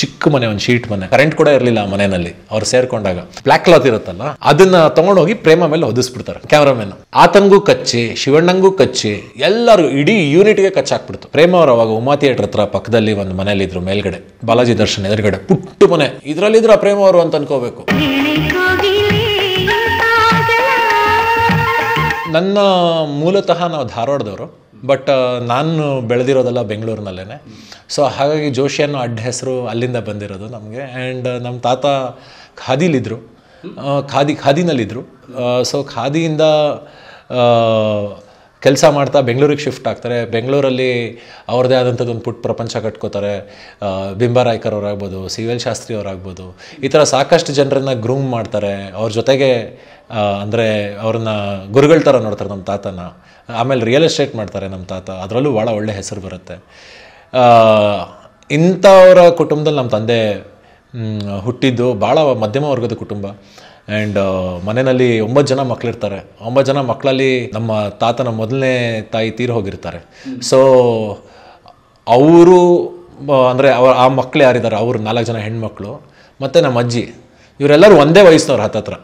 ಚಿಕ್ಕ ಮನೆ ಒಂದು ಶೀಟ್ ಮನೆ ಕರೆಂಟ್ ಕೂಡ ಇರಲಿಲ್ಲ ಆ ಮನೆಯಲ್ಲಿ ಅವ್ರು ಸೇರ್ಕೊಂಡಾಗ ಬ್ಲಾಕ್ ಕ್ಲಾತ್ ಇರುತ್ತಲ್ಲ ಅದನ್ನ ತಗೊಂಡೋಗಿ ಪ್ರೇಮ ಮೇಲೆ ಹೊದಿಸ್ಬಿಡ್ತಾರೆ ಕ್ಯಾಮ್ರಾಮನ್ ಆತನಿಗೂ ಕಚ್ಚಿ ಶಿವಣ್ಣಂಗೂ ಕಚ್ಚಿ ಎಲ್ಲರೂ ಇಡೀ ಯೂನಿಟ್ಗೆ ಕಚ್ಚಾಕ್ಬಿಡ್ತು ಪ್ರೇಮ ಅವರು ಅವಾಗ ಉಮಾ ಥಿಯೇಟರ್ ಹತ್ರ ಪಕ್ಕದಲ್ಲಿ ಒಂದು ಇದ್ರು ಮೇಲ್ಗಡೆ ಬಾಲಾಜಿ ದರ್ಶನ್ ಎದುರುಗಡೆ ಪುಟ್ಟು ಮನೆ ಇದ್ರಲ್ಲಿದ್ರ ಪ್ರೇಮ ಅವರು ಅಂತ ಅನ್ಕೋಬೇಕು ನನ್ನ ಮೂಲತಃ ನಾವು ಧಾರವಾಡದವರು ಬಟ್ uh, ನಾನು ಬೆಳೆದಿರೋದೆಲ್ಲ ಬೆಂಗಳೂರಿನಲ್ಲೇ ಸೊ ಹಾಗಾಗಿ ಜೋಶಿ ಅನ್ನೋ ಅಡ್ಡ ಹೆಸರು ಅಲ್ಲಿಂದ ಬಂದಿರೋದು ನಮಗೆ ಆ್ಯಂಡ್ uh, ನಮ್ಮ ತಾತ ಖಾದಿಲಿದ್ದರು uh, ಖಾದಿ ಖಾದಿನಲ್ಲಿದ್ದರು ಸೊ ಖಾದಿಯಿಂದ ಕೆಲಸ ಮಾಡ್ತಾ ಬೆಂಗಳೂರಿಗೆ ಶಿಫ್ಟ್ ಆಗ್ತಾರೆ ಬೆಂಗಳೂರಲ್ಲಿ ಅವ್ರದ್ದೇ ಆದಂಥದ್ದು ಒಂದು ಪುಟ್ಟ ಪ್ರಪಂಚ ಕಟ್ಕೋತಾರೆ ಬಿಂಬಾರಾಯ್ಕರ್ ಅವರಾಗ್ಬೋದು ಸಿ ಎಲ್ ಶಾಸ್ತ್ರಿ ಅವರಾಗ್ಬೋದು ಈ ಥರ ಸಾಕಷ್ಟು ಜನರನ್ನ ಗ್ರೂಮ್ ಮಾಡ್ತಾರೆ ಅವ್ರ ಜೊತೆಗೆ ಅಂದರೆ ಅವ್ರನ್ನ ಗುರುಗಳ ಥರ ನೋಡ್ತಾರೆ ನಮ್ಮ ತಾತನ ಆಮೇಲೆ ರಿಯಲ್ ಎಸ್ಟೇಟ್ ಮಾಡ್ತಾರೆ ನಮ್ಮ ತಾತ ಅದರಲ್ಲೂ ಭಾಳ ಒಳ್ಳೆ ಹೆಸರು ಬರುತ್ತೆ ಇಂಥವರ ಕುಟುಂಬದಲ್ಲಿ ನಮ್ಮ ತಂದೆ ಹುಟ್ಟಿದ್ದು ಭಾಳ ಮಧ್ಯಮ ವರ್ಗದ ಕುಟುಂಬ ಆ್ಯಂಡ್ uh, ಮನೆಯಲ್ಲಿ ಒಂಬತ್ತು ಜನ ಮಕ್ಕಳಿರ್ತಾರೆ ಒಂಬತ್ತು ಜನ ಮಕ್ಕಳಲ್ಲಿ ನಮ್ಮ ತಾತನ ಮೊದಲನೇ ತಾಯಿ ತೀರು ಹೋಗಿರ್ತಾರೆ ಸೊ ಅವರು ಅಂದರೆ ಅವ ಆ ಮಕ್ಕಳು ಯಾರಿದ್ದಾರೆ ಅವರು ನಾಲ್ಕು ಜನ ಹೆಣ್ಮಕ್ಳು ಮತ್ತು ನಮ್ಮ ಅಜ್ಜಿ ಇವರೆಲ್ಲರೂ ಒಂದೇ ವಯಸ್ಸಿನವ್ರು ಹತ್ತತ್ರ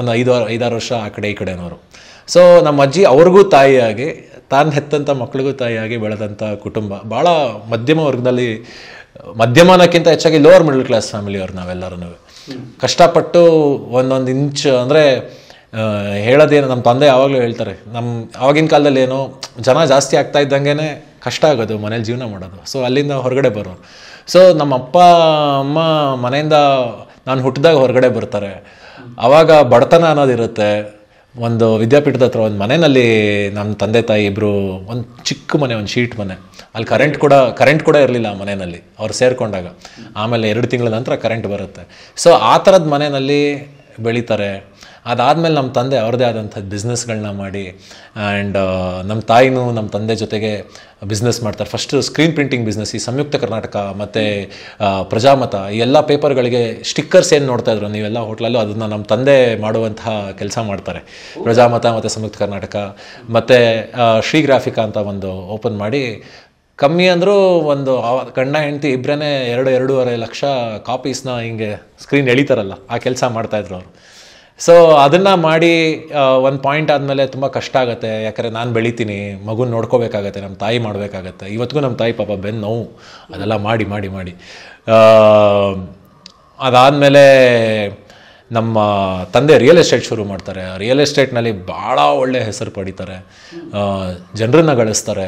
ಒಂದು ಐದು ಐದಾರು ವರ್ಷ ಆ ಕಡೆ ಈ ಕಡೆನವರು ಸೊ ನಮ್ಮ ಅಜ್ಜಿ ಅವ್ರಿಗೂ ತಾಯಿಯಾಗಿ ತಾನು ಹೆತ್ತಂಥ ಮಕ್ಳಿಗೂ ತಾಯಿಯಾಗಿ ಬೆಳೆದಂಥ ಕುಟುಂಬ ಭಾಳ ಮಧ್ಯಮ ವರ್ಗದಲ್ಲಿ ಮಧ್ಯಮಾನಕ್ಕಿಂತ ಹೆಚ್ಚಾಗಿ ಲೋವರ್ ಮಿಡಲ್ ಕ್ಲಾಸ್ ಫ್ಯಾಮಿಲಿಯವ್ರು ನಾವೆಲ್ಲರೂ ಕಷ್ಟಪಟ್ಟು ಒಂದೊಂದು ಇಂಚ್ ಅಂದರೆ ಹೇಳೋದೇನು ನಮ್ಮ ತಂದೆ ಯಾವಾಗಲೂ ಹೇಳ್ತಾರೆ ನಮ್ಮ ಆವಾಗಿನ ಕಾಲದಲ್ಲಿ ಏನೋ ಜನ ಜಾಸ್ತಿ ಆಗ್ತಾ ಇದ್ದಂಗೆ ಕಷ್ಟ ಆಗೋದು ಮನೇಲಿ ಜೀವನ ಮಾಡೋದು ಸೊ ಅಲ್ಲಿಂದ ಹೊರಗಡೆ ಬರೋರು ಸೊ ನಮ್ಮ ಅಪ್ಪ ಅಮ್ಮ ಮನೆಯಿಂದ ನಾನು ಹುಟ್ಟಿದಾಗ ಹೊರಗಡೆ ಬರ್ತಾರೆ ಆವಾಗ ಬಡತನ ಅನ್ನೋದಿರುತ್ತೆ ಒಂದು ವಿದ್ಯಾಪೀಠದ ಹತ್ರ ಒಂದು ಮನೆಯಲ್ಲಿ ನನ್ನ ತಂದೆ ತಾಯಿ ಇಬ್ಬರು ಒಂದು ಚಿಕ್ಕ ಮನೆ ಒಂದು ಶೀಟ್ ಮನೆ ಅಲ್ಲಿ ಕರೆಂಟ್ ಕೂಡ ಕರೆಂಟ್ ಕೂಡ ಇರಲಿಲ್ಲ ಆ ಮನೆಯಲ್ಲಿ ಅವ್ರು ಸೇರಿಕೊಂಡಾಗ ಆಮೇಲೆ ಎರಡು ತಿಂಗಳ ನಂತರ ಕರೆಂಟ್ ಬರುತ್ತೆ ಸೊ ಆ ಥರದ ಮನೆಯಲ್ಲಿ ಬೆಳೀತಾರೆ ಅದಾದಮೇಲೆ ನಮ್ಮ ತಂದೆ ಅವ್ರದೇ ಆದಂಥ ಬಿಸ್ನೆಸ್ಗಳನ್ನ ಮಾಡಿ ಆ್ಯಂಡ್ uh, ನಮ್ಮ ತಾಯಿನೂ ನಮ್ಮ ತಂದೆ ಜೊತೆಗೆ ಬಿಸ್ನೆಸ್ ಮಾಡ್ತಾರೆ ಫಸ್ಟ್ ಸ್ಕ್ರೀನ್ ಪ್ರಿಂಟಿಂಗ್ ಬಿಸ್ನೆಸ್ ಈ ಸಂಯುಕ್ತ ಕರ್ನಾಟಕ ಮತ್ತು ಪ್ರಜಾಮತ ಈ ಎಲ್ಲ ಪೇಪರ್ಗಳಿಗೆ ಸ್ಟಿಕ್ಕರ್ಸ್ ಏನು ನೋಡ್ತಾ ಇದ್ರು ನೀವೆಲ್ಲ ಹೋಟ್ಲಲ್ಲೂ ಅದನ್ನು ನಮ್ಮ ತಂದೆ ಮಾಡುವಂತಹ ಕೆಲಸ ಮಾಡ್ತಾರೆ ಪ್ರಜಾಮತ ಮತ್ತು ಸಂಯುಕ್ತ ಕರ್ನಾಟಕ ಮತ್ತು ಶ್ರೀ ಗ್ರಾಫಿಕಾ ಅಂತ ಒಂದು ಓಪನ್ ಮಾಡಿ ಕಮ್ಮಿ ಅಂದರೂ ಒಂದು ಕಣ್ಣ ಹೆಂಡತಿ ಇಬ್ಬರೇ ಎರಡು ಎರಡೂವರೆ ಲಕ್ಷ ಕಾಪೀಸ್ನ ಹಿಂಗೆ ಸ್ಕ್ರೀನ್ ಎಳಿತಾರಲ್ಲ ಆ ಕೆಲಸ ಮಾಡ್ತಾಯಿದ್ರು ಅವರು ಸೊ ಅದನ್ನು ಮಾಡಿ ಒಂದು ಪಾಯಿಂಟ್ ಆದಮೇಲೆ ತುಂಬ ಕಷ್ಟ ಆಗುತ್ತೆ ಯಾಕಂದರೆ ನಾನು ಬೆಳಿತೀನಿ ಮಗು ನೋಡ್ಕೋಬೇಕಾಗತ್ತೆ ನಮ್ಮ ತಾಯಿ ಮಾಡಬೇಕಾಗತ್ತೆ ಇವತ್ತಿಗೂ ನಮ್ಮ ತಾಯಿ ಪಾಪ ಬೆನ್ನು ನೋವು ಅದೆಲ್ಲ ಮಾಡಿ ಮಾಡಿ ಮಾಡಿ ಅದಾದಮೇಲೆ ನಮ್ಮ ತಂದೆ ರಿಯಲ್ ಎಸ್ಟೇಟ್ ಶುರು ಮಾಡ್ತಾರೆ ರಿಯಲ್ ಎಸ್ಟೇಟ್ನಲ್ಲಿ ಭಾಳ ಒಳ್ಳೆ ಹೆಸರು ಪಡಿತಾರೆ ಜನರನ್ನ ಗಳಿಸ್ತಾರೆ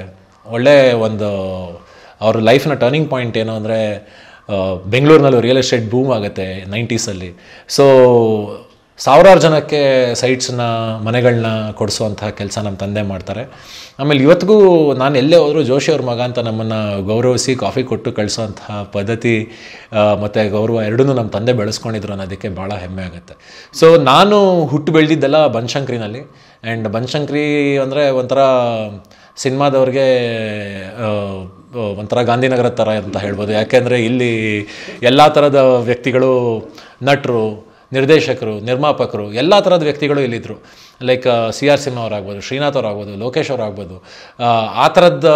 ಒಳ್ಳೆ ಒಂದು ಅವ್ರ ಲೈಫ್ನ ಟರ್ನಿಂಗ್ ಪಾಯಿಂಟ್ ಏನು ಅಂದರೆ ಬೆಂಗಳೂರಿನಲ್ಲೂ ರಿಯಲ್ ಎಸ್ಟೇಟ್ ಬೂಮ್ ಆಗುತ್ತೆ ನೈಂಟೀಸಲ್ಲಿ ಸೊ ಸಾವಿರಾರು ಜನಕ್ಕೆ ಸೈಟ್ಸನ್ನ ಮನೆಗಳನ್ನ ಕೊಡಿಸುವಂತಹ ಕೆಲಸ ನಮ್ಮ ತಂದೆ ಮಾಡ್ತಾರೆ ಆಮೇಲೆ ಇವತ್ತಿಗೂ ನಾನು ಎಲ್ಲೇ ಹೋದರೂ ಜೋಶಿ ಅವ್ರ ಮಗ ಅಂತ ನಮ್ಮನ್ನು ಗೌರವಿಸಿ ಕಾಫಿ ಕೊಟ್ಟು ಕಳಿಸುವಂತಹ ಪದ್ಧತಿ ಮತ್ತು ಗೌರವ ಎರಡೂ ನಮ್ಮ ತಂದೆ ಬೆಳೆಸ್ಕೊಂಡಿದ್ರು ಅನ್ನೋದಕ್ಕೆ ಭಾಳ ಹೆಮ್ಮೆ ಆಗುತ್ತೆ ಸೊ ನಾನು ಹುಟ್ಟು ಬೆಳೆದಿದ್ದೆಲ್ಲ ಬನ್ಶಂಕ್ರಿನಲ್ಲಿ ಆ್ಯಂಡ್ ಬನ್ಶಂಕ್ರಿ ಅಂದರೆ ಒಂಥರ ಸಿನಿಮಾದವ್ರಿಗೆ ಒಂಥರ ಗಾಂಧಿನಗರ ಥರ ಅಂತ ಹೇಳ್ಬೋದು ಯಾಕೆಂದರೆ ಇಲ್ಲಿ ಎಲ್ಲ ಥರದ ವ್ಯಕ್ತಿಗಳು ನಟರು ನಿರ್ದೇಶಕರು ನಿರ್ಮಾಪಕರು ಎಲ್ಲ ಥರದ ವ್ಯಕ್ತಿಗಳು ಇಲ್ಲಿದ್ದರು ಲೈಕ್ ಸಿ ಆರ್ ಅವರಾಗ್ಬೋದು ಶ್ರೀನಾಥ್ ಅವರಾಗ್ಬೋದು ಲೋಕೇಶ್ ಅವರಾಗ್ಬೋದು ಆ ಥರದ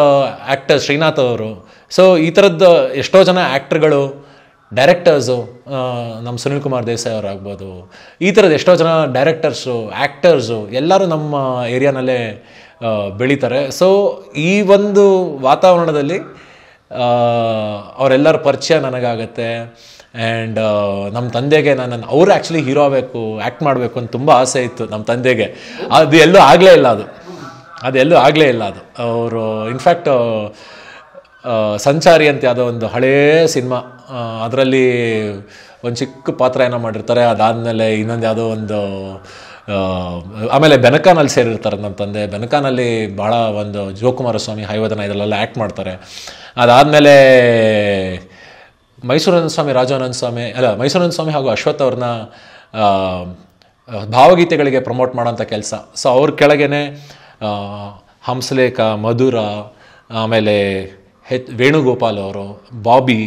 ಆ್ಯಕ್ಟರ್ ಶ್ರೀನಾಥ್ ಅವರು ಸೊ ಈ ಥರದ್ದು ಎಷ್ಟೋ ಜನ ಆ್ಯಕ್ಟ್ರುಗಳು ಡೈರೆಕ್ಟರ್ಸು ನಮ್ಮ ಸುನಿಲ್ ಕುಮಾರ್ ದೇಸಾಯಿ ಅವರಾಗ್ಬೋದು ಈ ಥರದ್ದು ಎಷ್ಟೋ ಜನ ಡೈರೆಕ್ಟರ್ಸು ಆ್ಯಕ್ಟರ್ಸು ಎಲ್ಲರೂ ನಮ್ಮ ಏರಿಯಾನಲ್ಲೇ ಬೆಳೀತಾರೆ ಸೊ ಈ ಒಂದು ವಾತಾವರಣದಲ್ಲಿ ಅವರೆಲ್ಲರ ಪರಿಚಯ ನನಗಾಗತ್ತೆ ಆ್ಯಂಡ್ uh, ನಮ್ಮ ತಂದೆಗೆ ನಾನು ಅವರು ಆ್ಯಕ್ಚುಲಿ ಹೀರೋ ಆಗಬೇಕು ಆ್ಯಕ್ಟ್ ಮಾಡಬೇಕು ಅಂತ ತುಂಬ ಆಸೆ ಇತ್ತು ನಮ್ಮ ತಂದೆಗೆ ಅದು ಎಲ್ಲೂ ಆಗಲೇ ಇಲ್ಲ ಅದು ಅದು ಎಲ್ಲೂ ಆಗಲೇ ಇಲ್ಲ ಅದು ಅವರು ಇನ್ಫ್ಯಾಕ್ಟ್ ಸಂಚಾರಿ ಅಂತ ಯಾವುದೋ ಒಂದು ಹಳೇ ಸಿನಿಮಾ ಅದರಲ್ಲಿ ಒಂದು ಚಿಕ್ಕ ಪಾತ್ರ ಏನೋ ಮಾಡಿರ್ತಾರೆ ಅದಾದಮೇಲೆ ಇನ್ನೊಂದು ಯಾವುದೋ ಒಂದು ಆಮೇಲೆ ಬೆನಕಾನಲ್ಲಿ ಸೇರಿರ್ತಾರೆ ನಮ್ಮ ತಂದೆ ಬೆನಕಾನಲ್ಲಿ ಭಾಳ ಒಂದು ಜೋಕುಮಾರಸ್ವಾಮಿ ಹೈವದನ ಇದರಲ್ಲೆಲ್ಲ ಆ್ಯಕ್ಟ್ ಮಾಡ್ತಾರೆ ಅದಾದಮೇಲೆ ಮೈಸೂರನಂದ ಸ್ವಾಮಿ ರಾಜಾನಂದ ಸ್ವಾಮಿ ಅಲ್ಲ ಮೈಸೂರನಂದ ಸ್ವಾಮಿ ಹಾಗೂ ಅಶ್ವಥ್ ಅವ್ರನ್ನ ಭಾವಗೀತೆಗಳಿಗೆ ಪ್ರಮೋಟ್ ಮಾಡೋಂಥ ಕೆಲಸ ಸೊ ಅವ್ರ ಕೆಳಗೇ ಹಂಸಲೇಖ ಮಧುರ ಆಮೇಲೆ ಹೆಚ್ ವೇಣುಗೋಪಾಲ್ ಅವರು ಬಾಬಿ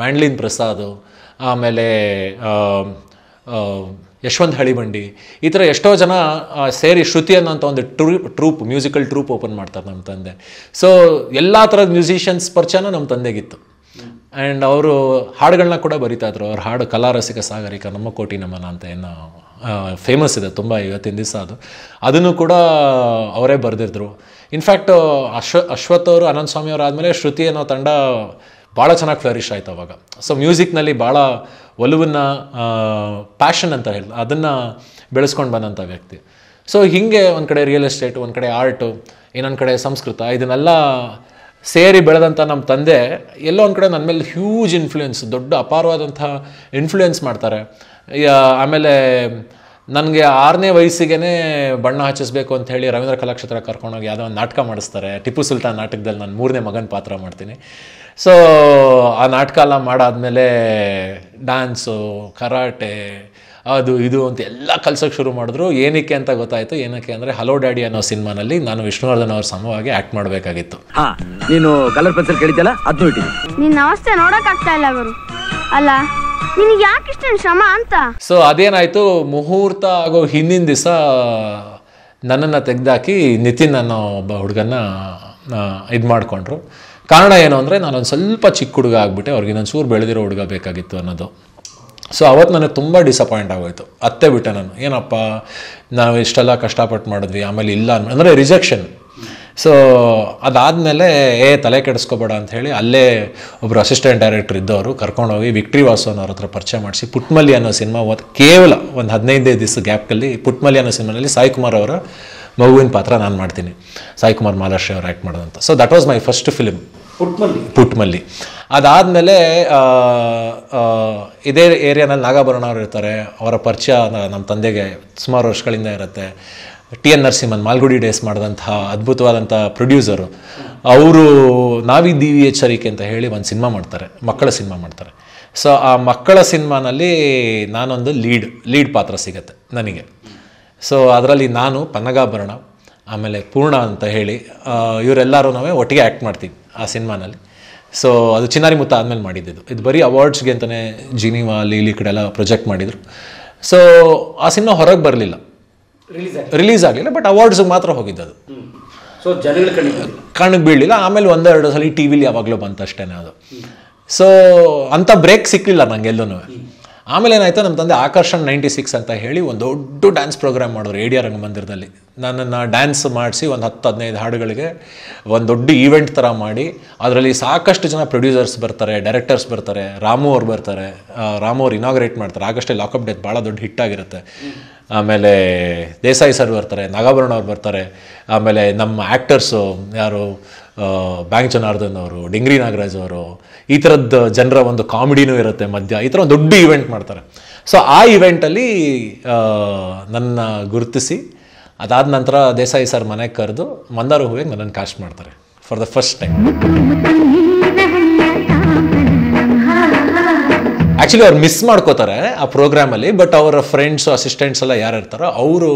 ಮ್ಯಾಂಡ್ಲಿನ್ ಪ್ರಸಾದ್ ಆಮೇಲೆ ಯಶವಂತ್ ಹಳಿಬಂಡಿ ಈ ಥರ ಎಷ್ಟೋ ಜನ ಸೇರಿ ಶ್ರುತಿ ಅನ್ನೋಂಥ ಒಂದು ಟ್ರೂ ಟ್ರೂಪ್ ಮ್ಯೂಸಿಕಲ್ ಟ್ರೂಪ್ ಓಪನ್ ಮಾಡ್ತಾರೆ ನಮ್ಮ ತಂದೆ ಸೊ ಎಲ್ಲ ಥರದ ಮ್ಯೂಸಿಷಿಯನ್ಸ್ ಪರಿಚಯನೂ ನಮ್ಮ ತಂದೆಗಿತ್ತು ಆ್ಯಂಡ್ ಅವರು ಹಾಡುಗಳನ್ನ ಕೂಡ ಇದ್ರು ಅವ್ರ ಹಾಡು ಕಲಾರಸಿಕ ಸಾಗರಿಕ ನಮ್ಮ ಕೋಟಿ ನಮ್ಮನ ಅಂತ ಏನು ಫೇಮಸ್ ಇದೆ ತುಂಬ ಇವತ್ತಿನ ದಿವಸ ಅದು ಅದನ್ನು ಕೂಡ ಅವರೇ ಬರೆದಿದ್ರು ಇನ್ಫ್ಯಾಕ್ಟ್ ಅಶ್ವ ಅಶ್ವಥ್ ಅವರು ಅನಂತ ಸ್ವಾಮಿ ಅವರು ಆದಮೇಲೆ ಶ್ರುತಿ ಅನ್ನೋ ತಂಡ ಭಾಳ ಚೆನ್ನಾಗಿ ಫ್ಲರಿಷ್ ಆಯ್ತು ಅವಾಗ ಸೊ ಮ್ಯೂಸಿಕ್ನಲ್ಲಿ ಭಾಳ ಒಲುವನ್ನು ಪ್ಯಾಷನ್ ಅಂತ ಹೇಳಿ ಅದನ್ನು ಬೆಳೆಸ್ಕೊಂಡು ಬಂದಂಥ ವ್ಯಕ್ತಿ ಸೊ ಹೀಗೆ ಒಂದು ಕಡೆ ರಿಯಲ್ ಎಸ್ಟೇಟ್ ಒಂದು ಕಡೆ ಆರ್ಟು ಇನ್ನೊಂದು ಕಡೆ ಸಂಸ್ಕೃತ ಇದನ್ನೆಲ್ಲ ಸೇರಿ ಬೆಳೆದಂಥ ನಮ್ಮ ತಂದೆ ಎಲ್ಲೋ ಒಂದು ಕಡೆ ನನ್ನ ಮೇಲೆ ಹ್ಯೂಜ್ ಇನ್ಫ್ಲೂಯೆನ್ಸ್ ದೊಡ್ಡ ಅಪಾರವಾದಂಥ ಇನ್ಫ್ಲೂಯೆನ್ಸ್ ಮಾಡ್ತಾರೆ ಆಮೇಲೆ ನನಗೆ ಆರನೇ ವಯಸ್ಸಿಗೆ ಬಣ್ಣ ಹಚ್ಚಿಸ್ಬೇಕು ಅಂತ ಹೇಳಿ ರವೀಂದ್ರ ಕಲಾಕ್ಷೇತ್ರ ಕರ್ಕೊಂಡೋಗಿ ಯಾವುದೋ ಒಂದು ನಾಟಕ ಮಾಡಿಸ್ತಾರೆ ಟಿಪ್ಪು ಸುಲ್ತಾನ್ ನಾಟಕದಲ್ಲಿ ನಾನು ಮೂರನೇ ಮಗನ ಪಾತ್ರ ಮಾಡ್ತೀನಿ ಸೊ ಆ ನಾಟಕ ಎಲ್ಲ ಮಾಡಾದಮೇಲೆ ಡ್ಯಾನ್ಸು ಕರಾಟೆ ಅದು ಇದು ಅಂತ ಎಲ್ಲ ಕಲ್ಸೋಕ್ಕೆ ಶುರು ಮಾಡಿದ್ರು ಏನಕ್ಕೆ ಅಂತ ಗೊತ್ತಾಯ್ತು ಏನಕ್ಕೆ ಅಂದ್ರೆ ಹಲೋ ಡ್ಯಾಡಿ ಅನ್ನೋ ಸಿನಿಮಾನಲ್ಲಿ ನಾನು ವಿಷ್ಣುವರ್ಧನ್ ಅವ್ರ ಸಮವಾಗಿ ಆಕ್ಟ್ ಮಾಡಬೇಕಾಗಿತ್ತು ನೀನು ಕಲರ್ ಪೆನ್ಸಿಲ್ ಕೇಳಿದ್ದಲ್ಲ ಅದು ನಿನ್ನ ಅವಸ್ಥೆ ಇಲ್ಲ ಗುರು ಅಲ್ಲ ನಿನಗೆ ಯಾಕೆ ಇಷ್ಟ ಶ್ರಮ ಅಂತ ಸೊ ಅದೇನಾಯ್ತು ಮುಹೂರ್ತ ಆಗೋ ಹಿಂದಿನ ದಿವಸ ನನ್ನನ್ನ ತೆಗೆದಾಕಿ ನಿತಿನ್ ಅನ್ನೋ ಒಬ್ಬ ಹುಡುಗನ್ನ ಇದು ಮಾಡಿಕೊಂಡ್ರು ಕಾರಣ ಏನು ಅಂದರೆ ನಾನೊಂದು ಸ್ವಲ್ಪ ಚಿಕ್ಕ ಹುಡುಗ ಆಗಿಬಿಟ್ಟೆ ಅವ್ರಿಗೆ ಇನ್ನೊಂದು ಚೂರು ಬೆಳೆದಿರೋ ಹುಡುಗ ಬೇಕಾಗಿತ್ತು ಅನ್ನೋದು ಸೊ ಅವತ್ತು ನನಗೆ ತುಂಬ ಡಿಸಪಾಯಿಂಟ್ ಆಗೋಯ್ತು ಅತ್ತೆ ಬಿಟ್ಟೆ ನಾನು ಏನಪ್ಪ ನಾವು ಇಷ್ಟೆಲ್ಲ ಕಷ್ಟಪಟ್ಟು ಮಾಡಿದ್ವಿ ಆಮೇಲೆ ಇಲ್ಲ ಅಂದರೆ ರಿಜೆಕ್ಷನ್ ಸೊ ಅದಾದಮೇಲೆ ಏ ತಲೆ ಕೆಡಿಸ್ಕೋಬೇಡ ಹೇಳಿ ಅಲ್ಲೇ ಒಬ್ಬರು ಅಸಿಸ್ಟೆಂಟ್ ಡೈರೆಕ್ಟರ್ ಇದ್ದವರು ಕರ್ಕೊಂಡೋಗಿ ವಿಕ್ಟ್ರಿ ವಾಸೋನವ್ರ ಹತ್ರ ಪರಿಚಯ ಮಾಡಿಸಿ ಪುಟ್ಮಲ್ಲಿ ಅನ್ನೋ ಸಿನಿಮಾ ಓದ್ ಕೇವಲ ಒಂದು ಹದಿನೈದೇ ದಿವಸ ಗ್ಯಾಪ್ಕಲ್ಲಿ ಪುಟ್ಮಲ್ಲಿ ಅನ್ನೋ ಸಿನಿಮಾನಲ್ಲಿ ಸಾಯಿ ಕುಮಾರ್ ಅವರ ಮಗುವಿನ ಪಾತ್ರ ನಾನು ಮಾಡ್ತೀನಿ ಸಾಯಿ ಕುಮಾರ್ ಮಾಲಾಶ್ರೀ ಅವ್ರು ಆ್ಯಕ್ಟ್ ಮಾಡೋದಂತ so that was my first film Putmalli Putmalli ಅದಾದಮೇಲೆ ಇದೇ ಏರಿಯಾನಲ್ಲಿ ನಾಗಾಭರಣ ಅವರು ಇರ್ತಾರೆ ಅವರ ಪರಿಚಯ ನಮ್ಮ ತಂದೆಗೆ ಸುಮಾರು ವರ್ಷಗಳಿಂದ ಇರುತ್ತೆ T N Narasimhan Malgudi days ಮಾಡಿದಂಥ ಅದ್ಭುತವಾದಂಥ ಪ್ರೊಡ್ಯೂಸರು ಅವರು ನಾವಿದ್ದೀವಿ ಎಚ್ಚರಿಕೆ ಅಂತ ಹೇಳಿ ಒಂದು ಸಿನಿಮಾ ಮಾಡ್ತಾರೆ ಮಕ್ಕಳ ಸಿನಿಮಾ ಮಾಡ್ತಾರೆ ಸೊ ಆ ಮಕ್ಕಳ ಸಿನಿಮಾನಲ್ಲಿ ನಾನೊಂದು ಲೀಡ್ ಲೀಡ್ ಪಾತ್ರ ಸಿಗತ್ತೆ ನನಗೆ ಸೊ ಅದರಲ್ಲಿ ನಾನು ಪನ್ನಗಾಭರಣ ಆಮೇಲೆ ಪೂರ್ಣ ಅಂತ ಹೇಳಿ ಇವರೆಲ್ಲರೂ ನಾವೇ ಒಟ್ಟಿಗೆ ಆ್ಯಕ್ಟ್ ಮಾಡ್ತೀವಿ ಆ ಸಿನಿಮಾನಲ್ಲಿ ಸೊ ಅದು ಚಿನ್ನಾರಿ ಮುತ್ತ ಆದಮೇಲೆ ಮಾಡಿದ್ದು ಇದು ಬರೀ ಅವಾರ್ಡ್ಸ್ಗೆ ಅಂತಲೇ ಜಿನಿವಾ ಲೀಲಿ ಕಡೆ ಎಲ್ಲ ಪ್ರೊಜೆಕ್ಟ್ ಮಾಡಿದರು ಸೊ ಆ ಸಿನಿಮಾ ಹೊರಗೆ ಬರಲಿಲ್ಲ ರಿಲೀಸ್ ಆಗಲಿಲ್ಲ ಬಟ್ ಅವಾರ್ಡ್ಸ್ಗೆ ಮಾತ್ರ ಹೋಗಿದ್ದು ಅದು ಸೊ ಜನಗಳ ಕಣ್ಣಿಗೆ ಬೀಳಲಿಲ್ಲ ಆಮೇಲೆ ಒಂದೆರಡು ಸಲ ಟಿ ವಿಲಿ ಯಾವಾಗಲೂ ಬಂತು ಅದು ಸೊ ಅಂಥ ಬ್ರೇಕ್ ಸಿಕ್ಕಲಿಲ್ಲ ನನಗೆಲ್ಲೂ ಆಮೇಲೆ ಏನಾಯ್ತು ನಮ್ಮ ತಂದೆ ಆಕರ್ಷಣ್ ನೈಂಟಿ ಸಿಕ್ಸ್ ಅಂತ ಹೇಳಿ ಒಂದು ದೊಡ್ಡ ಡ್ಯಾನ್ಸ್ ಪ್ರೋಗ್ರಾಮ್ ಮಾಡಿದ್ರು ಏಡಿಯಾ ರಂಗಮಂದಿರದಲ್ಲಿ ನನ್ನನ್ನು ಡ್ಯಾನ್ಸ್ ಮಾಡಿಸಿ ಒಂದು ಹತ್ತು ಹದಿನೈದು ಹಾಡುಗಳಿಗೆ ಒಂದು ದೊಡ್ಡ ಈವೆಂಟ್ ಥರ ಮಾಡಿ ಅದರಲ್ಲಿ ಸಾಕಷ್ಟು ಜನ ಪ್ರೊಡ್ಯೂಸರ್ಸ್ ಬರ್ತಾರೆ ಡೈರೆಕ್ಟರ್ಸ್ ಬರ್ತಾರೆ ರಾಮು ಅವ್ರು ಬರ್ತಾರೆ ರಾಮು ಅವ್ರು ಇನಾಗ್ರೇಟ್ ಮಾಡ್ತಾರೆ ಆಗಷ್ಟೇ ಲಾಕಪ್ ಡೆತ್ ಭಾಳ ದೊಡ್ಡ ಹಿಟ್ಟಾಗಿರುತ್ತೆ ಆಮೇಲೆ ದೇಸಾಯಿ ಸರ್ ಬರ್ತಾರೆ ನಾಗಾಭರಣ ಅವ್ರು ಬರ್ತಾರೆ ಆಮೇಲೆ ನಮ್ಮ ಆ್ಯಕ್ಟರ್ಸು ಯಾರು ಬ್ಯಾಂಕ್ ಜನಾರ್ದನ್ ಅವರು ಡಿಂಗ್ರಿ ನಾಗರಾಜ್ ಅವರು ಈ ಥರದ್ದು ಜನರ ಒಂದು ಕಾಮಿಡಿನೂ ಇರುತ್ತೆ ಮಧ್ಯ ಈ ಥರ ಒಂದು ದೊಡ್ಡ ಇವೆಂಟ್ ಮಾಡ್ತಾರೆ ಸೊ ಆ ಇವೆಂಟಲ್ಲಿ ನನ್ನ ಗುರುತಿಸಿ ಅದಾದ ನಂತರ ದೇಸಾಯಿ ಸರ್ ಮನೆಗೆ ಕರೆದು ಮಂದಾರ ಹೂವಿಗೆ ನನ್ನನ್ನು ಕಾಸ್ಟ್ ಮಾಡ್ತಾರೆ for the first time actually ಅವ್ರು ಮಿಸ್ ಮಾಡ್ಕೋತಾರೆ ಆ ಪ್ರೋಗ್ರಾಮಲ್ಲಿ ಬಟ್ ಅವರ ಫ್ರೆಂಡ್ಸ್ ಅಸಿಸ್ಟೆಂಟ್ಸ್ ಎಲ್ಲ ಯಾರು ಇರ್ತಾರೋ ಅವರು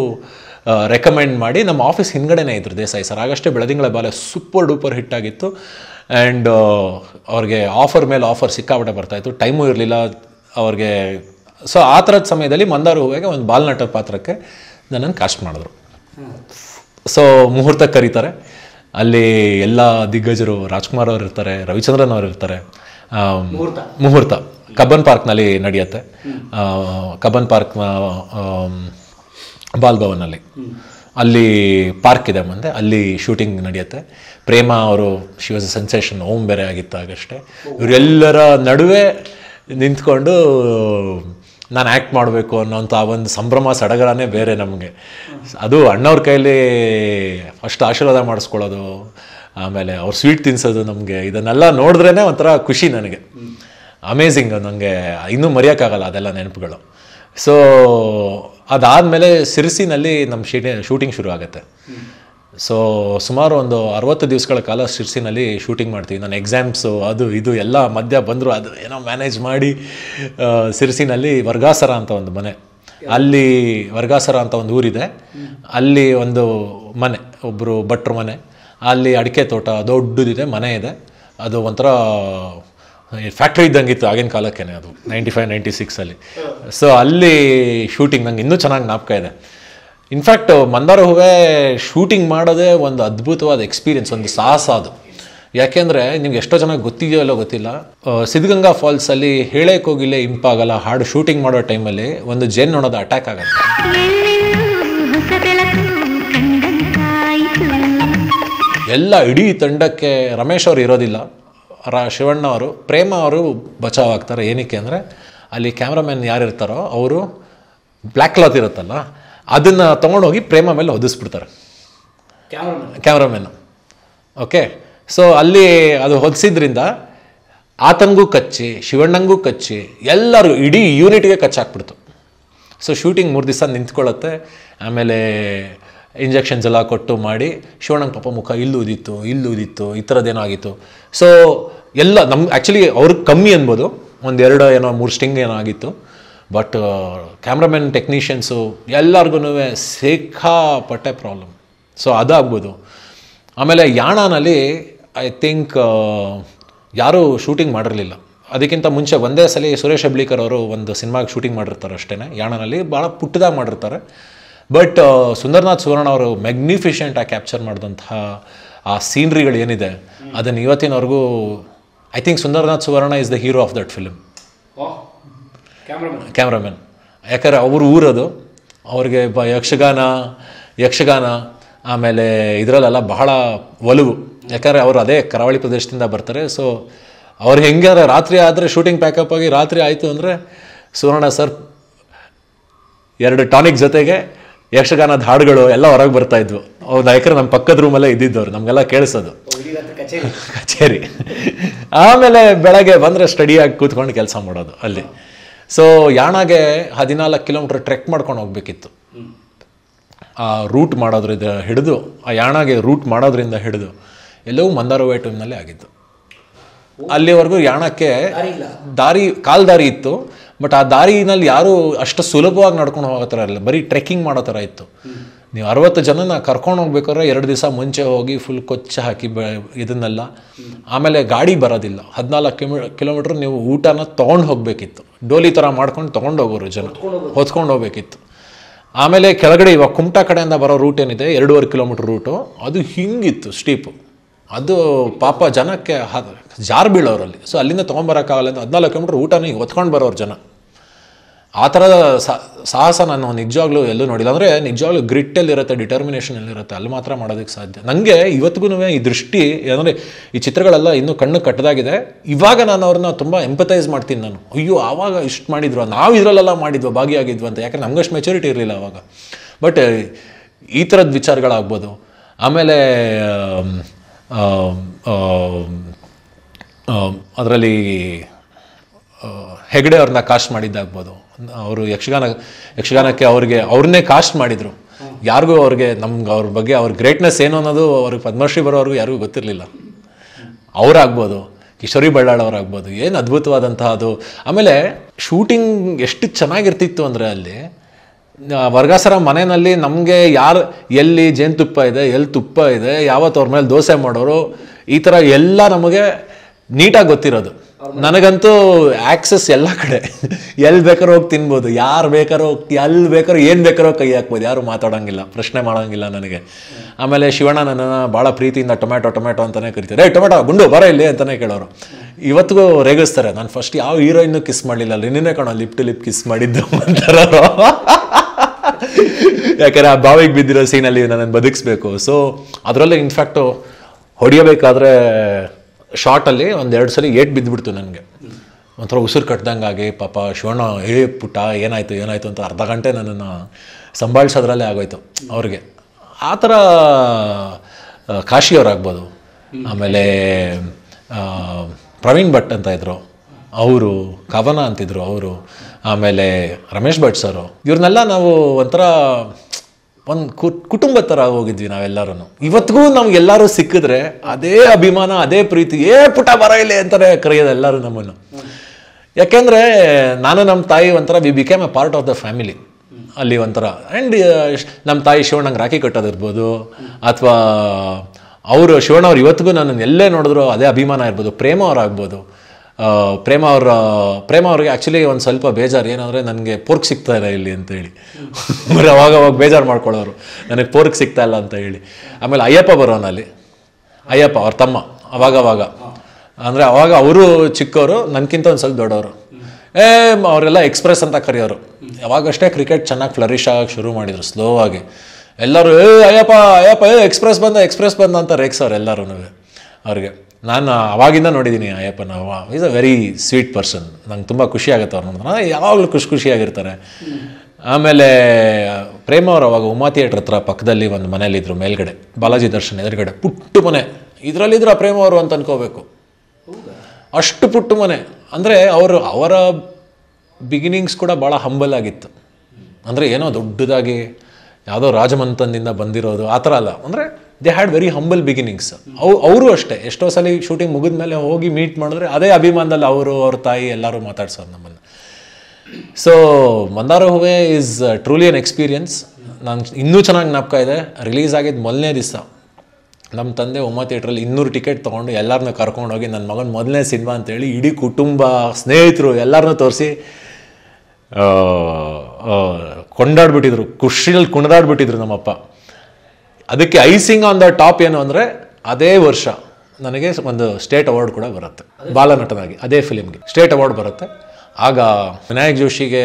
ರೆಕಮೆಂಡ್ ಮಾಡಿ ನಮ್ಮ ಆಫೀಸ್ ಹಿಂದ್ಗಡೆನೇ ಇದ್ರು ದೇಸಾಯಿ ಸರ್ ಆಗಷ್ಟೇ Beladingala Baale super duper hit ಆಗಿತ್ತು ಆ್ಯಂಡ್ ಅವ್ರಿಗೆ ಆಫರ್ ಮೇಲೆ ಆಫರ್ ಸಿಕ್ಕಾಬಿಟ್ಟೆ ಬರ್ತಾಯಿತ್ತು ಟೈಮು ಇರಲಿಲ್ಲ ಅವ್ರಿಗೆ ಸೊ ಆ ಥರದ ಸಮಯದಲ್ಲಿ ಮಂದಾರು ಹೂವಿಗೆ ಒಂದು ಬಾಲ್ನಟ ಪಾತ್ರಕ್ಕೆ ನನ್ನನ್ನು ಕಾಸ್ಟ್ ಮಾಡಿದ್ರು ಸೊ ಮುಹೂರ್ತ ಕರೀತಾರೆ ಅಲ್ಲಿ ಎಲ್ಲ ದಿಗ್ಗಜರು ರಾಜ್ಕುಮಾರ್ ಅವರು ಇರ್ತಾರೆ ರವಿಚಂದ್ರನ್ ಅವರು ಇರ್ತಾರೆ ಮುಹೂರ್ತ ಕಬ್ಬನ್ ಪಾರ್ಕ್ನಲ್ಲಿ ನಡೆಯುತ್ತೆ ಕಬ್ಬನ್ ಪಾರ್ಕ್ ಬಾಲ್ಭವನಲ್ಲಿ ಅಲ್ಲಿ ಪಾರ್ಕ್ ಇದೆ ಮುಂದೆ ಅಲ್ಲಿ ಶೂಟಿಂಗ್ ನಡೆಯುತ್ತೆ ಪ್ರೇಮ ಅವರು ಶಿ ವಾಸ್ ಸೆನ್ಸೇಷನ್ ಓಮ್ ಬೇರೆ ಆಗಿತ್ತು ಆಗಷ್ಟೇ ಇವರೆಲ್ಲರ ನಡುವೆ ನಿಂತ್ಕೊಂಡು ನಾನು ಆ್ಯಕ್ಟ್ ಮಾಡಬೇಕು ಅನ್ನೋಂಥ ಒಂದು ಸಂಭ್ರಮ ಸಡಗರನೇ ಬೇರೆ ನಮಗೆ ಅದು ಅಣ್ಣವ್ರ ಕೈಯಲ್ಲಿ ಫಸ್ಟ್ ಆಶೀರ್ವಾದ ಮಾಡಿಸ್ಕೊಳ್ಳೋದು ಆಮೇಲೆ ಅವ್ರು ಸ್ವೀಟ್ ತಿನ್ನಿಸೋದು ನಮಗೆ ಇದನ್ನೆಲ್ಲ ನೋಡಿದ್ರೇ ಒಂಥರ ಖುಷಿ ನನಗೆ ಅಮೇಝಿಂಗ್ ನನಗೆ ಇನ್ನೂ ಮರೆಯೋಕ್ಕಾಗಲ್ಲ ಅದೆಲ್ಲ ನೆನಪುಗಳು ಸೊ ಅದಾದಮೇಲೆ ಸಿರ್ಸಿನಲ್ಲಿ ನಮ್ಮ ಶೀಟಿ ಶೂಟಿಂಗ್ ಶುರು ಆಗುತ್ತೆ ಸೊ ಸುಮಾರು ಒಂದು ಅರವತ್ತು ದಿವಸಗಳ ಕಾಲ ಸಿರ್ಸಿನಲ್ಲಿ ಶೂಟಿಂಗ್ ಮಾಡ್ತೀವಿ ನಾನು ಎಕ್ಸಾಮ್ಸು ಅದು ಇದು ಎಲ್ಲ ಮಧ್ಯ ಬಂದರೂ ಅದು ಏನೋ ಮ್ಯಾನೇಜ್ ಮಾಡಿ ಸಿರ್ಸಿನಲ್ಲಿ ವರ್ಗಾಸರ ಅಂತ ಒಂದು ಮನೆ ಅಲ್ಲಿ ವರ್ಗಾಸರ ಅಂತ ಒಂದು ಊರಿದೆ ಅಲ್ಲಿ ಒಂದು ಮನೆ ಒಬ್ಬರು ಭಟ್ರ ಮನೆ ಅಲ್ಲಿ ಅಡಿಕೆ ತೋಟ ದೊಡ್ಡದಿದೆ ಮನೆ ಇದೆ ಅದು ಒಂಥರ ಫ್ಯಾಕ್ಟ್ರಿ ಇದ್ದಂಗೆ ಇತ್ತು ಆಗಿನ ಕಾಲಕ್ಕೇ ಅದು ನೈಂಟಿ ಫೈವ್ ನೈಂಟಿ ಸಿಕ್ಸಲ್ಲಿ ಸೊ ಅಲ್ಲಿ ಶೂಟಿಂಗ್ ನಂಗೆ ಇನ್ನೂ ಚೆನ್ನಾಗಿ ಜ್ಞಾಪಕ ಇದೆ ಇನ್ಫ್ಯಾಕ್ಟ್ ಮಂದಾರ ಹೂವೆ ಶೂಟಿಂಗ್ ಮಾಡೋದೇ ಒಂದು ಅದ್ಭುತವಾದ ಎಕ್ಸ್ಪೀರಿಯೆನ್ಸ್ ಒಂದು ಸಾಹಸ ಅದು ಯಾಕೆಂದರೆ ನಿಮ್ಗೆ ಎಷ್ಟೋ ಚೆನ್ನಾಗಿ ಗೊತ್ತಿದೆಯೋ ಅಲ್ಲೋ ಗೊತ್ತಿಲ್ಲ ಸಿದ್ಧಗಂಗಾ ಫಾಲ್ಸಲ್ಲಿ ಹೇಳಕ್ಕೆ ಹೋಗಿಲ್ಲ ಇಂಪಾಗಲ್ಲ ಹಾಡು ಶೂಟಿಂಗ್ ಮಾಡೋ ಟೈಮಲ್ಲಿ ಒಂದು ಜೆನ್ ನೋಡೋದು ಅಟ್ಯಾಕ್ ಆಗುತ್ತೆ ಎಲ್ಲ ಇಡೀ ತಂಡಕ್ಕೆ ರಮೇಶ್ ಅವ್ರು ಇರೋದಿಲ್ಲ ರಾ ಶಿವಣ್ಣವರು ಅವರು ಪ್ರೇಮ ಅವರು ಬಚಾವಾಗ್ತಾರೆ ಏನಕ್ಕೆ ಅಂದರೆ ಅಲ್ಲಿ ಕ್ಯಾಮ್ರಾಮ್ಯಾನ್ ಇರ್ತಾರೋ ಅವರು ಬ್ಲ್ಯಾಕ್ ಕ್ಲಾತ್ ಇರುತ್ತಲ್ಲ ಅದನ್ನು ತೊಗೊಂಡೋಗಿ ಪ್ರೇಮ ಮೇಲೆ ಹೊದಿಸ್ಬಿಡ್ತಾರೆ ಕ್ಯಾಮ್ರಾಮ್ಯಾನ್ ಓಕೆ ಸೊ ಅಲ್ಲಿ ಅದು ಹೊದಿಸಿದ್ರಿಂದ ಆತನಿಗೂ ಕಚ್ಚಿ ಶಿವಣ್ಣಂಗೂ ಕಚ್ಚಿ ಎಲ್ಲರೂ ಇಡೀ ಯೂನಿಟ್ಗೆ ಕಚ್ಚಾಕ್ಬಿಡ್ತು ಸೊ ಶೂಟಿಂಗ್ ಮೂರು ದಿವಸ ನಿಂತ್ಕೊಳ್ಳುತ್ತೆ ಆಮೇಲೆ ಇಂಜೆಕ್ಷನ್ಸ್ ಎಲ್ಲ ಕೊಟ್ಟು ಮಾಡಿ ಶಿವಣ್ಣನ ಪಾಪ ಮುಖ ಇಲ್ಲೂದಿತ್ತು ಇಲ್ಲೂದಿತ್ತು ಇಲ್ಲಿ ಥರದ್ದು ಈ ಥರದ್ದೇನಾಗಿತ್ತು ಸೊ ಎಲ್ಲ ನಮ್ಗೆ ಆ್ಯಕ್ಚುಲಿ ಅವ್ರಿಗೆ ಕಮ್ಮಿ ಅನ್ಬೋದು ಒಂದೆರಡು ಏನೋ ಮೂರು ಸ್ಟಿಂಗ್ ಏನೋ ಆಗಿತ್ತು ಬಟ್ ಕ್ಯಾಮ್ರಾಮನ್ ಟೆಕ್ನಿಷಿಯನ್ಸು ಎಲ್ಲರಿಗೂ ಸಿಕ್ಕಾಪಟ್ಟೆ ಪ್ರಾಬ್ಲಮ್ ಸೊ ಅದಾಗ್ಬೋದು ಆಮೇಲೆ ಯಾಣನಲ್ಲಿ ಐ ಥಿಂಕ್ uh, ಯಾರೂ ಶೂಟಿಂಗ್ ಮಾಡಿರಲಿಲ್ಲ ಅದಕ್ಕಿಂತ ಮುಂಚೆ ಒಂದೇ ಸಲ ಸುರೇಶ್ ಅಬ್ಳಿಕರ್ ಅವರು ಒಂದು ಸಿನಿಮಾಗೆ ಶೂಟಿಂಗ್ ಮಾಡಿರ್ತಾರೆ ಅಷ್ಟೇ ಯಾಣನಲ್ಲಿ ಭಾಳ ಪುಟ್ಟದಾಗಿ ಮಾಡಿರ್ತಾರೆ ಬಟ್ uh, ಸುಂದರ್ನಾಥ್ ಸುವರ್ಣ ಅವರು ಮ್ಯಾಗ್ನಿಫಿಷೆಂಟ್ ಆಗಿ ಕ್ಯಾಪ್ಚರ್ ಮಾಡಿದಂತಹ ಆ ಸೀನ್ರಿಗಳು ಏನಿದೆ ಅದನ್ನು ಇವತ್ತಿನವರೆಗೂ I think Sundarnath Suvarna is the hero of that film cameraman ಯಾಕಂದರೆ ಅವರು ಊರದು ಅವರಿಗೆ ಬ ಯಕ್ಷಗಾನ ಯಕ್ಷಗಾನ ಆಮೇಲೆ ಇದರಲ್ಲೆಲ್ಲ ಬಹಳ ಒಲವು ಯಾಕಂದರೆ ಅವರು ಅದೇ ಕರಾವಳಿ ಪ್ರದೇಶದಿಂದ ಬರ್ತಾರೆ ಸೊ ಅವ್ರು ಹೆಂಗಾರೆ ರಾತ್ರಿ ಆದರೆ ಶೂಟಿಂಗ್ ಪ್ಯಾಕಪ್ ಆಗಿ ರಾತ್ರಿ ಆಯಿತು ಅಂದರೆ ಸುವರ್ಣ ಸರ್ ಎರಡು ಟಾನಿಕ್ ಜೊತೆಗೆ ಯಕ್ಷಗಾನದ ಹಾಡುಗಳು ಎಲ್ಲ ಹೊರಗೆ ಬರ್ತಾ ಇದ್ವು ಅವ್ರು ನಾಯಕರು ನಮ್ಮ ಪಕ್ಕದ ರೂಮಲ್ಲೇ ಇದ್ದಿದ್ದವ್ರು ನಮಗೆಲ್ಲ ಕೇಳಿಸೋದು ಕಚೇರಿ ಆಮೇಲೆ ಬೆಳಗ್ಗೆ ಬಂದರೆ ಸ್ಟಡಿಯಾಗಿ ಕೂತ್ಕೊಂಡು ಕೆಲಸ ಮಾಡೋದು ಅಲ್ಲಿ ಸೊ ಯಾಣಾಗೆ ಹದಿನಾಲ್ಕು ಕಿಲೋಮೀಟರ್ ಟ್ರೆಕ್ ಮಾಡ್ಕೊಂಡು ಹೋಗ್ಬೇಕಿತ್ತು ಆ ರೂಟ್ ಮಾಡೋದ್ರಿಂದ ಹಿಡಿದು ಆ ಯಾಣಾಗೆ ರೂಟ್ ಮಾಡೋದ್ರಿಂದ ಹಿಡಿದು ಎಲ್ಲವೂ ಮಂದಾರ ಟೈಮ್ನಲ್ಲೇ ಆಗಿತ್ತು ಅಲ್ಲಿವರೆಗೂ ಯಾಣಕ್ಕೆ ದಾರಿ ಕಾಲ್ ದಾರಿ ಇತ್ತು ಬಟ್ ಆ ದಾರಿನಲ್ಲಿ ಯಾರು ಅಷ್ಟು ಸುಲಭವಾಗಿ ನಡ್ಕೊಂಡು ಹೋಗೋ ಥರ ಇಲ್ಲ ಬರೀ ಟ್ರೆಕ್ಕಿಂಗ್ ಮಾಡೋ ಥರ ಇತ್ತು ನೀವು ಅರವತ್ತು ಜನನ ಕರ್ಕೊಂಡು ಹೋಗ್ಬೇಕಾದ್ರೆ ಎರಡು ದಿವಸ ಮುಂಚೆ ಹೋಗಿ ಫುಲ್ ಕೊಚ್ಚ ಹಾಕಿ ಬೆ ಇದನ್ನೆಲ್ಲ ಆಮೇಲೆ ಗಾಡಿ ಬರೋದಿಲ್ಲ ಹದಿನಾಲ್ಕು ಕಿಮಿ ಕಿಲೋಮೀಟ್ರ್ ನೀವು ಊಟನ ತೊಗೊಂಡು ಹೋಗಬೇಕಿತ್ತು ಡೋಲಿ ಥರ ಮಾಡ್ಕೊಂಡು ತೊಗೊಂಡು ಹೋಗೋರು ಜನ ಹೊತ್ಕೊಂಡು ಹೋಗ್ಬೇಕಿತ್ತು ಆಮೇಲೆ ಕೆಳಗಡೆ ಇವಾಗ ಕುಮಟಾ ಕಡೆಯಿಂದ ಬರೋ ರೂಟ್ ಏನಿದೆ ಎರಡೂವರೆ ಕಿಲೋಮೀಟ್ರ್ ರೂಟು ಅದು ಹಿಂಗಿತ್ತು ಸ್ಟೀಪು ಅದು ಪಾಪ ಜನಕ್ಕೆ ಜಾರು ಬೀಳೋರಲ್ಲಿ ಸೊ ಅಲ್ಲಿಂದ ತೊಗೊಂಬರೋಕ್ಕಾಗಲ್ಲ ಅಂತ ಹದಿನಾಲ್ಕು ಕಿಲೋಮೀಟ್ರ್ ಊಟನೇ ನೀವು ಹೊತ್ಕೊಂಡು ಬರೋರು ಜನ ಆ ಥರದ ಸಾಹಸ ನಾನು ನಿಜವಾಗ್ಲೂ ಎಲ್ಲೂ ನೋಡಿಲ್ಲ ಅಂದರೆ ನಿಜವಾಗ್ಲೂ ಗ್ರಿಟ್ಟಲ್ಲಿರುತ್ತೆ ಎಲ್ಲಿರುತ್ತೆ ಅಲ್ಲಿ ಮಾತ್ರ ಮಾಡೋದಕ್ಕೆ ಸಾಧ್ಯ ನನಗೆ ಇವತ್ತಿಗೂ ಈ ದೃಷ್ಟಿ ಏನಂದರೆ ಈ ಚಿತ್ರಗಳೆಲ್ಲ ಇನ್ನೂ ಕಣ್ಣು ಕಟ್ಟದಾಗಿದೆ ಇವಾಗ ನಾನು ಅವ್ರನ್ನ ತುಂಬ ಎಂಪತೈಸ್ ಮಾಡ್ತೀನಿ ನಾನು ಅಯ್ಯೋ ಆವಾಗ ಇಷ್ಟು ಮಾಡಿದ್ರು ನಾವು ಇದರಲ್ಲೆಲ್ಲ ಮಾಡಿದ್ವಿ ಭಾಗಿಯಾಗಿದ್ವು ಅಂತ ಯಾಕಂದ್ರೆ ನಮಗಷ್ಟು ಮೆಚುರಿಟಿ ಇರಲಿಲ್ಲ ಆವಾಗ ಬಟ್ ಈ ಥರದ ವಿಚಾರಗಳಾಗ್ಬೋದು ಆಮೇಲೆ ಅದರಲ್ಲಿ ಹೆಗಡೆ ಅವ್ರನ್ನ ಕಾಸ್ಟ್ ಮಾಡಿದ್ದಾಗ್ಬೋದು ಅವರು ಯಕ್ಷಗಾನ ಯಕ್ಷಗಾನಕ್ಕೆ ಅವ್ರಿಗೆ ಅವ್ರನ್ನೇ ಕಾಸ್ಟ್ ಮಾಡಿದರು ಯಾರಿಗೂ ಅವ್ರಿಗೆ ನಮ್ಗೆ ಅವ್ರ ಬಗ್ಗೆ ಅವ್ರ ಗ್ರೇಟ್ನೆಸ್ ಏನು ಅನ್ನೋದು ಅವ್ರಿಗೆ ಪದ್ಮಶ್ರೀ ಬರೋವರೆಗೂ ಯಾರಿಗೂ ಗೊತ್ತಿರಲಿಲ್ಲ ಅವರಾಗ್ಬೋದು ಕಿಶೋರಿ ಬಳ್ಳಾಳವರಾಗ್ಬೋದು ಏನು ಅದ್ಭುತವಾದಂತಹ ಅದು ಆಮೇಲೆ ಶೂಟಿಂಗ್ ಎಷ್ಟು ಚೆನ್ನಾಗಿರ್ತಿತ್ತು ಅಂದರೆ ಅಲ್ಲಿ ವರ್ಗಾಸರ ಮನೆಯಲ್ಲಿ ನಮಗೆ ಯಾರು ಎಲ್ಲಿ ಜೇನುತುಪ್ಪ ಇದೆ ಎಲ್ಲಿ ತುಪ್ಪ ಇದೆ ಯಾವತ್ತು ಅವ್ರ ಮೇಲೆ ದೋಸೆ ಮಾಡೋರು ಈ ಥರ ಎಲ್ಲ ನಮಗೆ ನೀಟಾಗಿ ಗೊತ್ತಿರೋದು ನನಗಂತೂ ಆ್ಯಕ್ಸಸ್ ಎಲ್ಲ ಕಡೆ ಎಲ್ಲಿ ಬೇಕಾದ್ರೂ ಹೋಗಿ ತಿನ್ಬೋದು ಯಾರು ಬೇಕಾದ್ರೂ ಎಲ್ಲಿ ಬೇಕಾದ್ರೂ ಏನು ಬೇಕಾರೋ ಕೈ ಹಾಕ್ಬೋದು ಯಾರು ಮಾತಾಡೋಂಗಿಲ್ಲ ಪ್ರಶ್ನೆ ಮಾಡೋಂಗಿಲ್ಲ ನನಗೆ ಆಮೇಲೆ ಶಿವಣ್ಣ ನನ್ನನ್ನು ಭಾಳ ಪ್ರೀತಿಯಿಂದ ಟೊಮೆಟೊ ಟೊಮೆಟೊ ಅಂತಲೇ ಕರಿತಾರೆ ಏ ಟೊಮ್ಯಾಟೊ ಗುಂಡು ಬರ ಇಲ್ಲಿ ಅಂತಲೇ ಕೇಳೋರು ಇವತ್ತಿಗೂ ರೇಗಿಸ್ತಾರೆ ನಾನು ಫಸ್ಟ್ ಯಾವ ಹೀರೋಯಿನ್ನು ಕಿಸ್ ಮಾಡಲಿಲ್ಲ ನಿನ್ನೆ ಕಾಣೋ ಲಿಪ್ ಟು ಲಿಪ್ ಕಿಸ್ ಮಾಡಿದ್ದು ಅಂತಾರೋ ಯಾಕಂದರೆ ಆ ಬಾವಿಗೆ ಬಿದ್ದಿರೋ ಸೀನಲ್ಲಿ ನನ್ನನ್ನು ಬದುಕಿಸ್ಬೇಕು ಸೊ ಅದರಲ್ಲೇ ಇನ್ಫ್ಯಾಕ್ಟು ಹೊಡಿಯಬೇಕಾದ್ರೆ ಶಾರ್ಟಲ್ಲಿ ಒಂದು ಎರಡು ಸಲ ಏಟ್ ಬಿದ್ದುಬಿಡ್ತು ನನಗೆ ಒಂಥರ ಉಸಿರು ಕಟ್ಟದಂಗಾಗಿ ಪಾಪ ಶಿವಣ್ಣ ಏ ಪುಟ್ಟ ಏನಾಯಿತು ಏನಾಯಿತು ಅಂತ ಅರ್ಧ ಗಂಟೆ ನನ್ನನ್ನು ಸಂಭಾಳಿಸೋದ್ರಲ್ಲೇ ಆಗೋಯ್ತು ಅವ್ರಿಗೆ ಆ ಥರ ಕಾಶಿಯವರಾಗ್ಬೋದು ಆಮೇಲೆ ಪ್ರವೀಣ್ ಭಟ್ ಅಂತ ಇದ್ದರು ಅವರು ಕವನ ಅಂತಿದ್ರು ಅವರು ಆಮೇಲೆ ರಮೇಶ್ ಭಟ್ ಸರು ಇವ್ರನ್ನೆಲ್ಲ ನಾವು ಒಂಥರ ಒಂದು ಕುಟುಂಬ ಥರ ಹೋಗಿದ್ವಿ ನಾವೆಲ್ಲರೂ ಇವತ್ತಿಗೂ ಎಲ್ಲರೂ ಸಿಕ್ಕಿದ್ರೆ ಅದೇ ಅಭಿಮಾನ ಅದೇ ಪ್ರೀತಿ ಏ ಪುಟ ಬರ ಇಲ್ಲೇ ಅಂತಾರೆ ಕರೆಯೋದು ಎಲ್ಲರೂ ನಮ್ಮನ್ನು ಯಾಕೆಂದರೆ ನಾನು ನಮ್ಮ ತಾಯಿ ಒಂಥರ we became a part of the family ಅಲ್ಲಿ ಒಂಥರ ಆ್ಯಂಡ್ uh, ನಮ್ಮ ತಾಯಿ ಶಿವಣ್ಣಂಗೆ ರಾಖಿ ಕಟ್ಟೋದಿರ್ಬೋದು ಅಥವಾ ಅವರು ಶಿವಣ್ಣ ಇವತ್ತಿಗೂ ನನ್ನನ್ನು ಎಲ್ಲೇ ನೋಡಿದ್ರು ಅದೇ ಅಭಿಮಾನ ಇರ್ಬೋದು ಪ್ರೇಮ ಅವ್ರು ಪ್ರೇಮ ಅವರ ಪ್ರೇಮ ಅವ್ರಿಗೆ ಆ್ಯಕ್ಚುಲಿ ಒಂದು ಸ್ವಲ್ಪ ಬೇಜಾರು ಏನಂದರೆ ನನಗೆ ಪೋರ್ಕ್ ಸಿಗ್ತಾ ಇಲ್ಲ ಇಲ್ಲಿ ಅಂತ ಹೇಳಿ ಅವಾಗ ಅವಾಗ ಬೇಜಾರು ಮಾಡ್ಕೊಳ್ಳೋರು ನನಗೆ ಪೋರ್ಕ್ ಸಿಗ್ತಾ ಇಲ್ಲ ಅಂತ ಹೇಳಿ ಆಮೇಲೆ ಅಯ್ಯಪ್ಪ ಬರೋನಲ್ಲಿ ಅಯ್ಯಪ್ಪ ಅವ್ರ ತಮ್ಮ ಅವಾಗ ಅವಾಗ ಅಂದರೆ ಅವಾಗ ಅವರು ಚಿಕ್ಕವರು ನನಗಿಂತ ಒಂದು ಸ್ವಲ್ಪ ದೊಡ್ಡವರು ಏ ಅವರೆಲ್ಲ ಎಕ್ಸ್ಪ್ರೆಸ್ ಅಂತ ಕರೆಯೋರು ಯಾವಾಗಷ್ಟೇ ಕ್ರಿಕೆಟ್ ಚೆನ್ನಾಗಿ ಫ್ಲರಿಶ್ ಆಗೋಕ್ಕೆ ಶುರು ಮಾಡಿದರು ಸ್ಲೋ ಆಗಿ ಎಲ್ಲರೂ ಏ ಅಯ್ಯಪ್ಪ ಅಯ್ಯಪ್ಪ ಏ ಎಕ್ಸ್ಪ್ರೆಸ್ ಬಂದ ಎಕ್ಸ್ಪ್ರೆಸ್ ಬಂದ ಅಂತ ಅವ್ರು ಎಲ್ಲರೂ ಅವ್ರಿಗೆ ನಾನು ಅವಾಗಿಂದ ನೋಡಿದ್ದೀನಿ ಅಯ್ಯಪ್ಪನ ಅವ is a very sweet person ನಂಗೆ ತುಂಬ ಖುಷಿ ಆಗುತ್ತೆ ಅವ್ರು ನೋಡಿದ್ರೆ ಯಾವಾಗಲೂ ಖುಷಿ ಖುಷಿಯಾಗಿರ್ತಾರೆ ಆಮೇಲೆ ಪ್ರೇಮ ಅವರು ಅವಾಗ ಉಮಾ ಥಿಯೇಟ್ರ್ ಹತ್ರ ಪಕ್ಕದಲ್ಲಿ ಒಂದು ಮನೇಲಿದ್ದರು ಮೇಲ್ಗಡೆ ಬಾಲಾಜಿ ದರ್ಶನ್ ಎದುರುಗಡೆ ಪುಟ್ಟು ಮನೆ ಇದರಲ್ಲಿದ್ದರು ಆ ಪ್ರೇಮ ಅವರು ಅಂತ ಅನ್ಕೋಬೇಕು ಅಷ್ಟು ಪುಟ್ಟು ಮನೆ ಅಂದರೆ ಅವರು ಅವರ ಬಿಗಿನಿಂಗ್ಸ್ ಕೂಡ ಭಾಳ ಹಂಬಲ್ ಆಗಿತ್ತು ಅಂದರೆ ಏನೋ ದೊಡ್ಡದಾಗಿ ಯಾವುದೋ ರಾಜಮಂತನದಿಂದ ಬಂದಿರೋದು ಆ ಥರ ಅಲ್ಲ ಅಂದರೆ they had very humble beginnings ಅವು ಅವರು ಅಷ್ಟೇ ಎಷ್ಟೋ ಸಲ ಶೂಟಿಂಗ್ ಮುಗಿದ ಮೇಲೆ ಹೋಗಿ ಮೀಟ್ ಮಾಡಿದ್ರೆ ಅದೇ ಅಭಿಮಾನದಲ್ಲಿ ಅವರು ಅವ್ರ ತಾಯಿ ಎಲ್ಲರೂ ಮಾತಾಡ್ಸೋರು ನಮ್ಮನ್ನು ಸೊ ಮಂದಾರ ಹೂವೆ ಈಸ್ ಟ್ರೂಲಿ ಅನ್ ಎಕ್ಸ್ಪೀರಿಯನ್ಸ್ ನಾನು ಇನ್ನೂ ಚೆನ್ನಾಗಿ ಜ್ಞಾಪಕ ಇದೆ ರಿಲೀಸ್ ಆಗಿದ್ದು ಮೊದಲನೇ ದಿವಸ ನಮ್ಮ ತಂದೆ ಉಮ್ಮ ಥಿಯೇಟ್ರಲ್ಲಿ ಇನ್ನೂರು ಟಿಕೆಟ್ ತೊಗೊಂಡು ಎಲ್ಲರನ್ನ ಕರ್ಕೊಂಡೋಗಿ ನನ್ನ ಮಗನ ಮೊದಲನೇ ಸಿನಿಮಾ ಅಂತೇಳಿ ಇಡೀ ಕುಟುಂಬ ಸ್ನೇಹಿತರು ಎಲ್ಲರನ್ನೂ ತೋರಿಸಿ ಕೊಂಡಾಡ್ಬಿಟ್ಟಿದ್ರು ಖುಷಿಯಲ್ಲಿ ಕುಣಿದಾಡ್ಬಿಟ್ಟಿದ್ರು ನಮ್ಮಪ್ಪ ಅದಕ್ಕೆ ಐಸಿಂಗ್ ಆನ್ ದ ಟಾಪ್ ಏನು ಅಂದರೆ ಅದೇ ವರ್ಷ ನನಗೆ ಒಂದು ಸ್ಟೇಟ್ ಅವಾರ್ಡ್ ಕೂಡ ಬರುತ್ತೆ ಬಾಲನಟನಾಗಿ ಅದೇ ಫಿಲಿಮ್ಗೆ ಸ್ಟೇಟ್ ಅವಾರ್ಡ್ ಬರುತ್ತೆ ಆಗ ವಿನಾಯಕ್ ಜೋಶಿಗೆ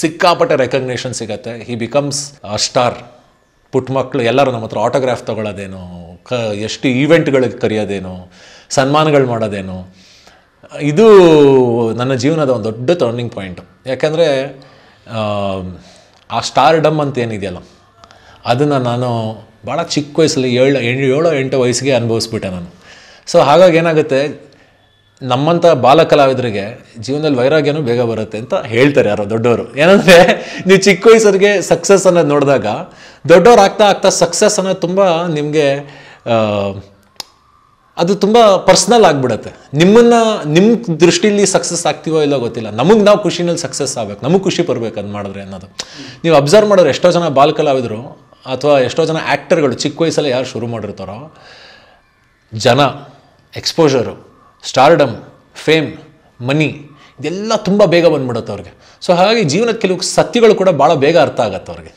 ಸಿಕ್ಕಾಪಟ್ಟೆ ರೆಕಗ್ನೇಷನ್ ಸಿಗತ್ತೆ ಹಿ ಬಿಕಮ್ಸ್ ಸ್ಟಾರ್ ಪುಟ್ ಮಕ್ಕಳು ಎಲ್ಲರೂ ನಮ್ಮ ಹತ್ರ ಆಟೋಗ್ರಾಫ್ ತೊಗೊಳ್ಳೋದೇನು ಕ ಎಷ್ಟು ಈವೆಂಟ್ಗಳಿಗೆ ಕರೆಯೋದೇನು ಸನ್ಮಾನಗಳು ಮಾಡೋದೇನು ಇದು ನನ್ನ ಜೀವನದ ಒಂದು ದೊಡ್ಡ ಟರ್ನಿಂಗ್ ಪಾಯಿಂಟು ಯಾಕೆಂದರೆ ಆ ಸ್ಟಾರ್ ಡಮ್ ಅಂತ ಏನಿದೆಯಲ್ಲ ಅದನ್ನು ನಾನು ಭಾಳ ಚಿಕ್ಕ ವಯಸ್ಸಲ್ಲಿ ಏಳು ಎಂಟು ಏಳೋ ಎಂಟು ವಯಸ್ಸಿಗೆ ಅನುಭವಿಸ್ಬಿಟ್ಟೆ ನಾನು ಸೊ ಹಾಗಾಗಿ ಏನಾಗುತ್ತೆ ನಮ್ಮಂಥ ಬಾಲಕಲಾವಿದರಿಗೆ ಜೀವನದಲ್ಲಿ ವೈರಾಗ್ಯನೂ ಬೇಗ ಬರುತ್ತೆ ಅಂತ ಹೇಳ್ತಾರೆ ಯಾರೋ ದೊಡ್ಡವರು ಏನಂದರೆ ನೀವು ಚಿಕ್ಕ ವಯಸ್ಸರಿಗೆ ಸಕ್ಸಸ್ ಅನ್ನೋದು ನೋಡಿದಾಗ ದೊಡ್ಡವ್ರು ಆಗ್ತಾ ಆಗ್ತಾ ಸಕ್ಸಸ್ ಅನ್ನೋದು ತುಂಬ ನಿಮಗೆ ಅದು ತುಂಬ ಪರ್ಸ್ನಲ್ ಆಗಿಬಿಡತ್ತೆ ನಿಮ್ಮನ್ನು ನಿಮ್ಮ ದೃಷ್ಟಿಯಲ್ಲಿ ಸಕ್ಸಸ್ ಆಗ್ತೀವೋ ಇಲ್ಲೋ ಗೊತ್ತಿಲ್ಲ ನಮಗೆ ನಾವು ಖುಷಿನಲ್ಲಿ ಸಕ್ಸಸ್ ಆಗಬೇಕು ನಮಗೆ ಖುಷಿ ಬರಬೇಕು ಅದು ಮಾಡಿದ್ರೆ ಅನ್ನೋದು ನೀವು ಅಬ್ಸರ್ವ್ ಮಾಡೋರು ಎಷ್ಟೋ ಜನ ಬಾಲ್ ಅಥವಾ ಎಷ್ಟೋ ಜನ ಆ್ಯಕ್ಟರ್ಗಳು ಚಿಕ್ಕ ವಯಸ್ಸಲ್ಲಿ ಯಾರು ಶುರು ಮಾಡಿರ್ತಾರೋ ಜನ ಎಕ್ಸ್ಪೋಜರು ಸ್ಟಾರ್ಡಮ್ ಫೇಮ್ ಮನಿ ಇದೆಲ್ಲ ತುಂಬ ಬೇಗ ಬಂದ್ಬಿಡುತ್ತೆ ಅವ್ರಿಗೆ ಸೊ ಹಾಗಾಗಿ ಜೀವನದ ಕೆಲವು ಸತ್ಯಗಳು ಕೂಡ ಭಾಳ ಬೇಗ ಅರ್ಥ ಆಗತ್ತೆ ಅವ್ರಿಗೆ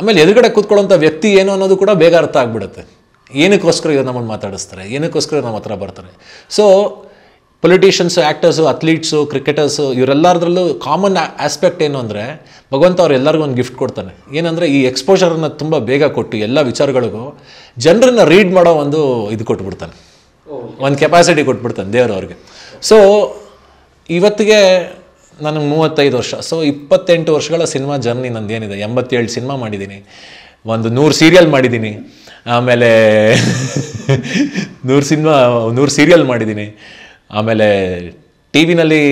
ಆಮೇಲೆ ಎದುರುಗಡೆ ಕೂತ್ಕೊಳ್ಳೋಂಥ ವ್ಯಕ್ತಿ ಏನು ಅನ್ನೋದು ಕೂಡ ಬೇಗ ಅರ್ಥ ಆಗಿಬಿಡುತ್ತೆ ಏನಕ್ಕೋಸ್ಕರ ಇವ್ರು ನಮ್ಮನ್ನು ಮಾತಾಡಿಸ್ತಾರೆ ಏನಕ್ಕೋಸ್ಕರ ನಮ್ಮ ಹತ್ರ ಬರ್ತಾರೆ so politicians actors athletes cricketers ಇವರೆಲ್ಲರದ್ರಲ್ಲೂ ಕಾಮನ್ ಆಸ್ಪೆಕ್ಟ್ ಏನು ಅಂದರೆ ಭಗವಂತ ಅವ್ರೆಲ್ಲರಿಗೂ ಒಂದು ಗಿಫ್ಟ್ ಕೊಡ್ತಾನೆ ಏನಂದರೆ ಈ ಎಕ್ಸ್ಪೋಜರನ್ನು ತುಂಬ ಬೇಗ ಕೊಟ್ಟು ಎಲ್ಲ ವಿಚಾರಗಳಿಗೂ ಜನರನ್ನು ರೀಡ್ ಮಾಡೋ ಒಂದು ಇದು ಕೊಟ್ಬಿಡ್ತಾನೆ ಒಂದು ಕೆಪಾಸಿಟಿ ಕೊಟ್ಬಿಡ್ತಾನೆ ದೇವರು ಅವ್ರಿಗೆ ಸೊ ಇವತ್ತಿಗೆ ನನಗೆ ಮೂವತ್ತೈದು ವರ್ಷ ಸೊ ಇಪ್ಪತ್ತೆಂಟು ವರ್ಷಗಳ ಸಿನಿಮಾ ಜರ್ನಿ ನಂದು ಏನಿದೆ ಎಂಬತ್ತೇಳು ಸಿನಿಮಾ ಮಾಡಿದ್ದೀನಿ ಒಂದು ನೂರು ಸೀರಿಯಲ್ ಮಾಡಿದ್ದೀನಿ ಆಮೇಲೆ ನೂರು ಸಿನಿಮಾ ನೂರು ಸೀರಿಯಲ್ ಮಾಡಿದ್ದೀನಿ ಆಮೇಲೆ ಟಿ ವಿನಲ್ಲಿ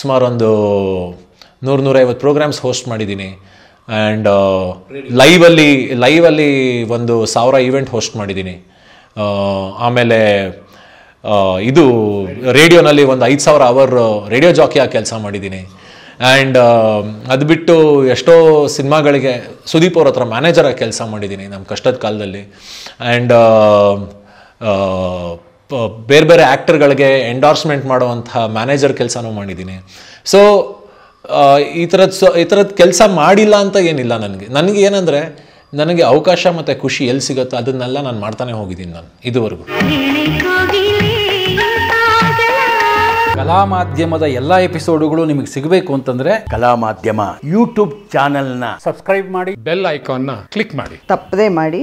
ಸುಮಾರು ಒಂದು ನೂರು ನೂರೈವತ್ತು ಪ್ರೋಗ್ರಾಮ್ಸ್ ಹೋಸ್ಟ್ ಮಾಡಿದ್ದೀನಿ ಆ್ಯಂಡ್ uh, ಲೈವಲ್ಲಿ ಲೈವಲ್ಲಿ ಒಂದು ಸಾವಿರ ಈವೆಂಟ್ ಹೋಸ್ಟ್ ಮಾಡಿದ್ದೀನಿ uh, ಆಮೇಲೆ uh, ಇದು ರೇಡಿಯೋನಲ್ಲಿ ಒಂದು ಐದು ಸಾವಿರ ಅವರ್ ರೇಡಿಯೋ ಜಾಕಿಯಾಗಿ ಕೆಲಸ ಮಾಡಿದ್ದೀನಿ ಆ್ಯಂಡ್ ಅದು ಬಿಟ್ಟು ಎಷ್ಟೋ ಸಿನಿಮಾಗಳಿಗೆ ಸುದೀಪ್ ಅವ್ರ ಹತ್ರ ಮ್ಯಾನೇಜರಾಗಿ ಕೆಲಸ ಮಾಡಿದ್ದೀನಿ ನಮ್ಮ ಕಷ್ಟದ ಕಾಲದಲ್ಲಿ ಆ್ಯಂಡ್ ಬೇರೆ ಬೇರೆ ಆ್ಯಕ್ಟರ್ಗಳಿಗೆ ಎಂಡಾರ್ಸ್ಮೆಂಟ್ ಮಾಡುವಂಥ ಮ್ಯಾನೇಜರ್ ಕೆಲಸನೂ ಮಾಡಿದ್ದೀನಿ ಸೊ ಈ ಥರದ ಸೊ ಈ ಥರದ ಕೆಲಸ ಮಾಡಿಲ್ಲ ಅಂತ ಏನಿಲ್ಲ ನನಗೆ ನನಗೆ ಏನಂದರೆ ನನಗೆ ಅವಕಾಶ ಮತ್ತು ಖುಷಿ ಎಲ್ಲಿ ಸಿಗುತ್ತೋ ಅದನ್ನೆಲ್ಲ ನಾನು ಮಾಡ್ತಾನೆ ಹೋಗಿದ್ದೀನಿ ನಾನು ಇದುವರೆಗೂ ಕಲಾ ಮಾಧ್ಯಮದ ಎಲ್ಲ ಎಪಿಸೋಡುಗಳು ನಿಮಗೆ ಸಿಗಬೇಕು ಅಂತಂದ್ರೆ ಕಲಾ ಮಾಧ್ಯಮ ಯೂಟ್ಯೂಬ್ ಚಾನೆಲ್ನ ಸಬ್ಸ್ಕ್ರೈಬ್ ಮಾಡಿ ಬೆಲ್ ಐಕಾನ್ನ ಕ್ಲಿಕ್ ಮಾಡಿ ತಪ್ಪದೇ ಮಾಡಿ